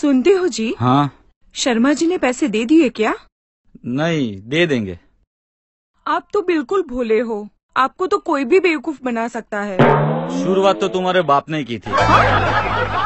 सुनते हो जी हाँ शर्मा जी ने पैसे दे दिए क्या नहीं दे देंगे आप तो बिल्कुल भोले हो आपको तो कोई भी बेवकूफ बना सकता है शुरुआत तो तुम्हारे बाप ने की थी हाँ?